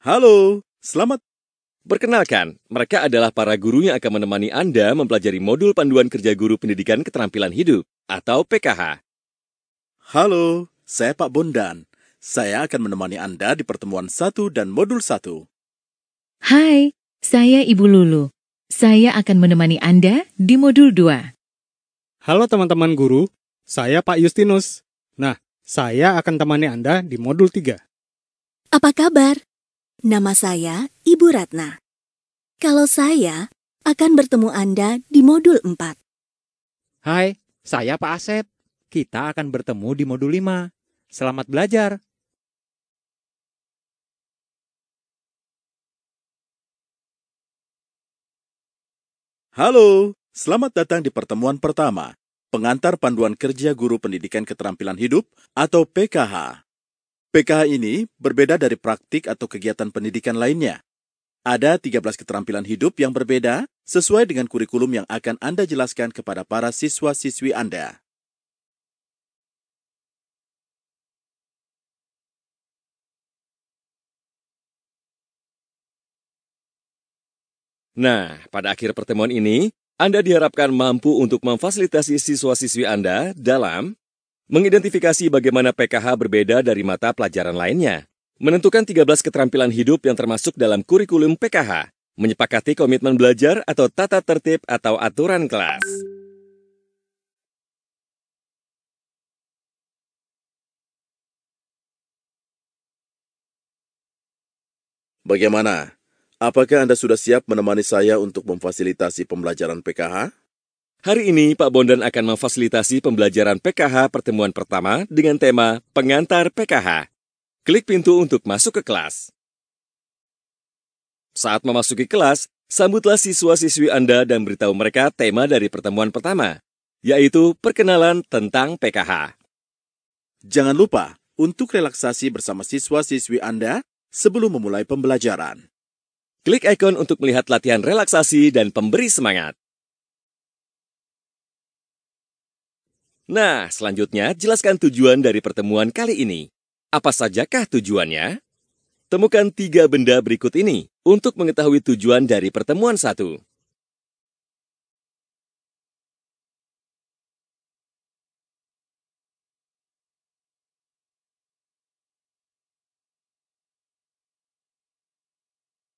Halo, selamat. Perkenalkan, mereka adalah para guru yang akan menemani Anda mempelajari modul panduan kerja guru pendidikan keterampilan hidup atau PKH. Halo, saya Pak Bondan. Saya akan menemani Anda di pertemuan 1 dan modul 1. Hai, saya Ibu Lulu. Saya akan menemani Anda di modul 2. Halo teman-teman guru, saya Pak Justinus. Nah, saya akan temani Anda di modul 3. Apa kabar? Nama saya Ibu Ratna. Kalau saya akan bertemu Anda di modul 4. Hai, saya Pak Asep. Kita akan bertemu di modul 5. Selamat belajar. Halo, selamat datang di pertemuan pertama, pengantar panduan kerja guru pendidikan keterampilan hidup atau PKH. PKH ini berbeda dari praktik atau kegiatan pendidikan lainnya. Ada 13 keterampilan hidup yang berbeda sesuai dengan kurikulum yang akan Anda jelaskan kepada para siswa-siswi Anda. Nah, pada akhir pertemuan ini, Anda diharapkan mampu untuk memfasilitasi siswa-siswi Anda dalam Mengidentifikasi bagaimana PKH berbeda dari mata pelajaran lainnya. Menentukan 13 keterampilan hidup yang termasuk dalam kurikulum PKH. Menyepakati komitmen belajar atau tata tertib atau aturan kelas. Bagaimana? Apakah Anda sudah siap menemani saya untuk memfasilitasi pembelajaran PKH? Hari ini Pak Bondan akan memfasilitasi pembelajaran PKH pertemuan pertama dengan tema Pengantar PKH. Klik pintu untuk masuk ke kelas. Saat memasuki kelas, sambutlah siswa-siswi Anda dan beritahu mereka tema dari pertemuan pertama, yaitu perkenalan tentang PKH. Jangan lupa untuk relaksasi bersama siswa-siswi Anda sebelum memulai pembelajaran. Klik ikon untuk melihat latihan relaksasi dan pemberi semangat. Nah, selanjutnya jelaskan tujuan dari pertemuan kali ini. Apa sajakah tujuannya? Temukan tiga benda berikut ini untuk mengetahui tujuan dari pertemuan satu.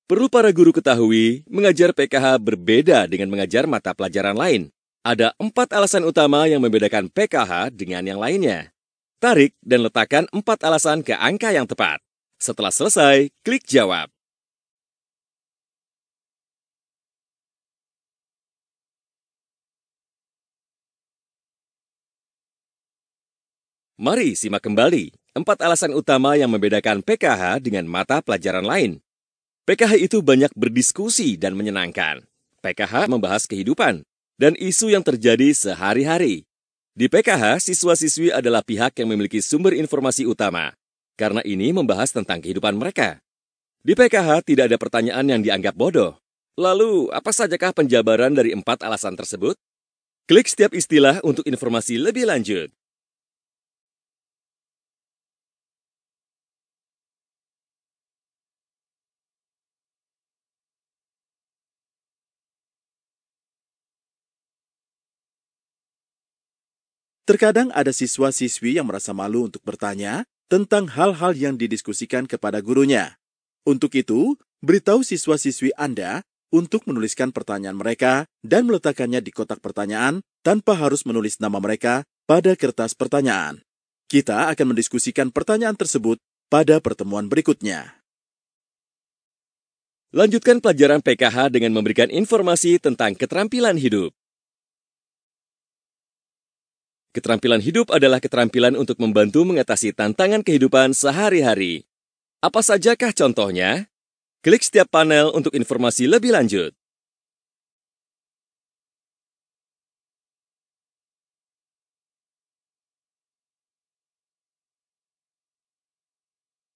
Perlu para guru ketahui, mengajar PKH berbeda dengan mengajar mata pelajaran lain. Ada empat alasan utama yang membedakan PKH dengan yang lainnya. Tarik dan letakkan empat alasan ke angka yang tepat. Setelah selesai, klik jawab. Mari simak kembali empat alasan utama yang membedakan PKH dengan mata pelajaran lain. PKH itu banyak berdiskusi dan menyenangkan. PKH membahas kehidupan, dan isu yang terjadi sehari-hari. Di PKH, siswa-siswi adalah pihak yang memiliki sumber informasi utama, karena ini membahas tentang kehidupan mereka. Di PKH tidak ada pertanyaan yang dianggap bodoh. Lalu, apa sajakah penjabaran dari empat alasan tersebut? Klik setiap istilah untuk informasi lebih lanjut. Terkadang ada siswa-siswi yang merasa malu untuk bertanya tentang hal-hal yang didiskusikan kepada gurunya. Untuk itu, beritahu siswa-siswi Anda untuk menuliskan pertanyaan mereka dan meletakkannya di kotak pertanyaan tanpa harus menulis nama mereka pada kertas pertanyaan. Kita akan mendiskusikan pertanyaan tersebut pada pertemuan berikutnya. Lanjutkan pelajaran PKH dengan memberikan informasi tentang keterampilan hidup. Keterampilan hidup adalah keterampilan untuk membantu mengatasi tantangan kehidupan sehari-hari. Apa sajakah contohnya? Klik setiap panel untuk informasi lebih lanjut.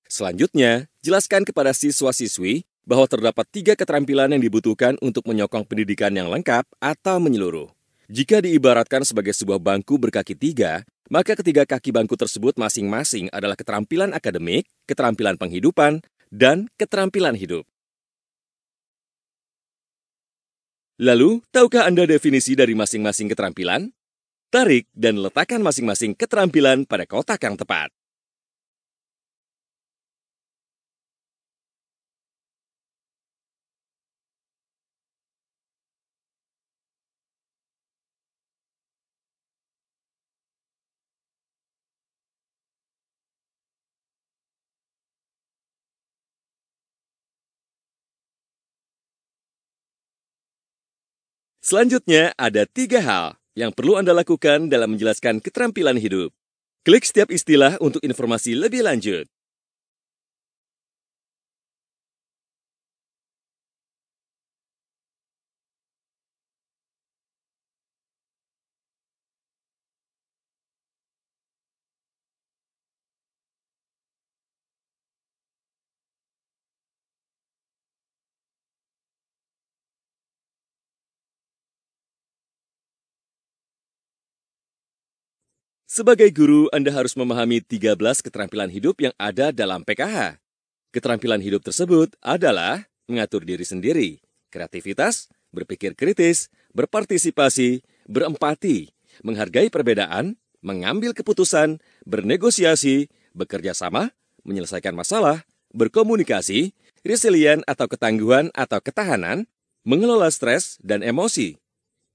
Selanjutnya, jelaskan kepada siswa-siswi bahwa terdapat tiga keterampilan yang dibutuhkan untuk menyokong pendidikan yang lengkap atau menyeluruh. Jika diibaratkan sebagai sebuah bangku berkaki tiga, maka ketiga kaki bangku tersebut masing-masing adalah keterampilan akademik, keterampilan penghidupan, dan keterampilan hidup. Lalu, tahukah Anda definisi dari masing-masing keterampilan? Tarik dan letakkan masing-masing keterampilan pada kotak yang tepat. Selanjutnya, ada tiga hal yang perlu Anda lakukan dalam menjelaskan keterampilan hidup. Klik setiap istilah untuk informasi lebih lanjut. Sebagai guru, Anda harus memahami 13 keterampilan hidup yang ada dalam PKH. Keterampilan hidup tersebut adalah mengatur diri sendiri, kreativitas, berpikir kritis, berpartisipasi, berempati, menghargai perbedaan, mengambil keputusan, bernegosiasi, bekerja sama, menyelesaikan masalah, berkomunikasi, resilient atau ketangguhan atau ketahanan, mengelola stres dan emosi.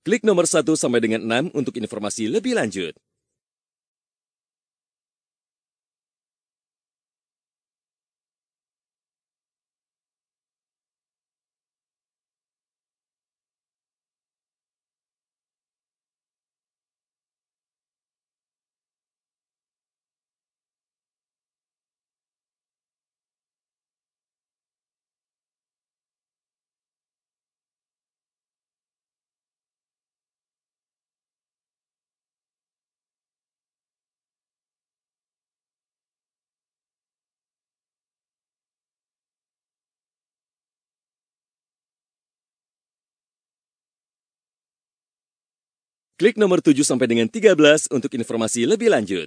Klik nomor 1 sampai dengan 6 untuk informasi lebih lanjut. Klik nomor 7 sampai dengan 13 untuk informasi lebih lanjut.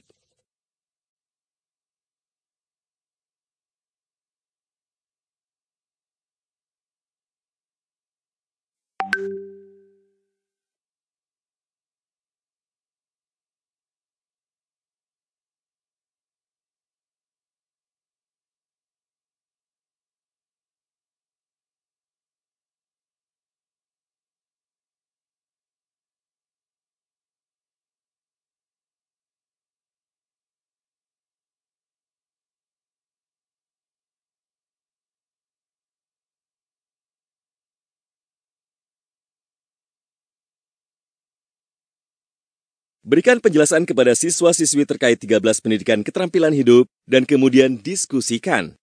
Berikan penjelasan kepada siswa-siswi terkait 13 pendidikan keterampilan hidup dan kemudian diskusikan.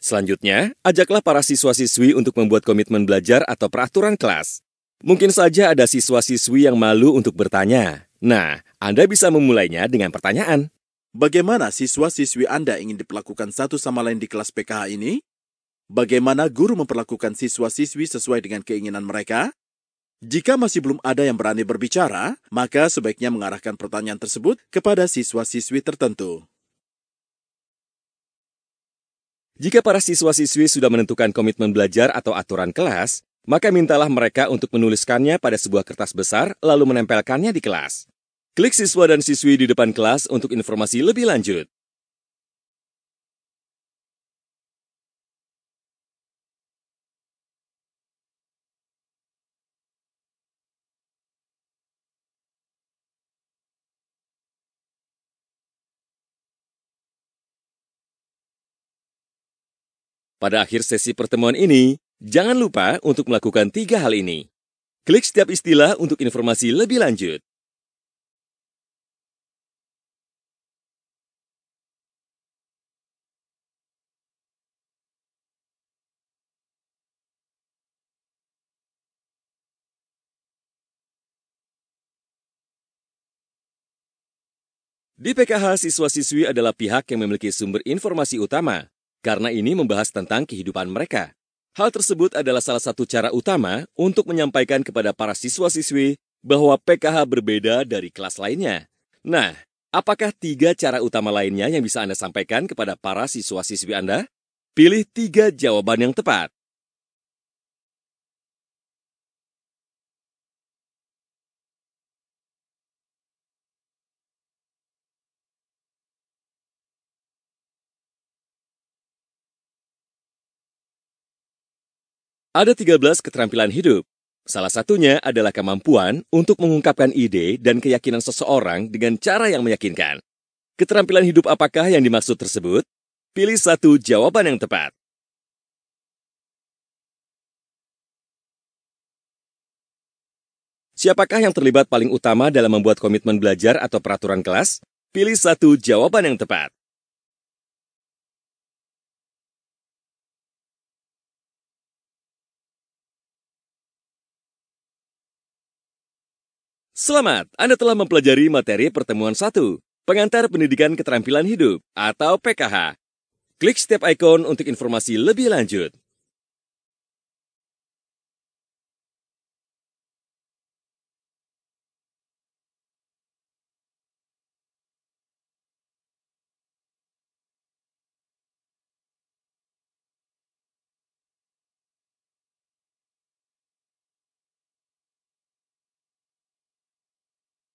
Selanjutnya, ajaklah para siswa-siswi untuk membuat komitmen belajar atau peraturan kelas. Mungkin saja ada siswa-siswi yang malu untuk bertanya. Nah, Anda bisa memulainya dengan pertanyaan. Bagaimana siswa-siswi Anda ingin diperlakukan satu sama lain di kelas PKH ini? Bagaimana guru memperlakukan siswa-siswi sesuai dengan keinginan mereka? Jika masih belum ada yang berani berbicara, maka sebaiknya mengarahkan pertanyaan tersebut kepada siswa-siswi tertentu. Jika para siswa-siswi sudah menentukan komitmen belajar atau aturan kelas, maka mintalah mereka untuk menuliskannya pada sebuah kertas besar lalu menempelkannya di kelas. Klik siswa dan siswi di depan kelas untuk informasi lebih lanjut. Pada akhir sesi pertemuan ini, jangan lupa untuk melakukan tiga hal ini. Klik setiap istilah untuk informasi lebih lanjut. Di PKH, siswa-siswi adalah pihak yang memiliki sumber informasi utama, karena ini membahas tentang kehidupan mereka. Hal tersebut adalah salah satu cara utama untuk menyampaikan kepada para siswa-siswi bahwa PKH berbeda dari kelas lainnya. Nah, apakah tiga cara utama lainnya yang bisa Anda sampaikan kepada para siswa-siswi Anda? Pilih tiga jawaban yang tepat. Ada 13 keterampilan hidup. Salah satunya adalah kemampuan untuk mengungkapkan ide dan keyakinan seseorang dengan cara yang meyakinkan. Keterampilan hidup apakah yang dimaksud tersebut? Pilih satu jawaban yang tepat. Siapakah yang terlibat paling utama dalam membuat komitmen belajar atau peraturan kelas? Pilih satu jawaban yang tepat. Selamat, Anda telah mempelajari materi pertemuan satu, Pengantar Pendidikan Keterampilan Hidup atau PKH. Klik setiap ikon untuk informasi lebih lanjut.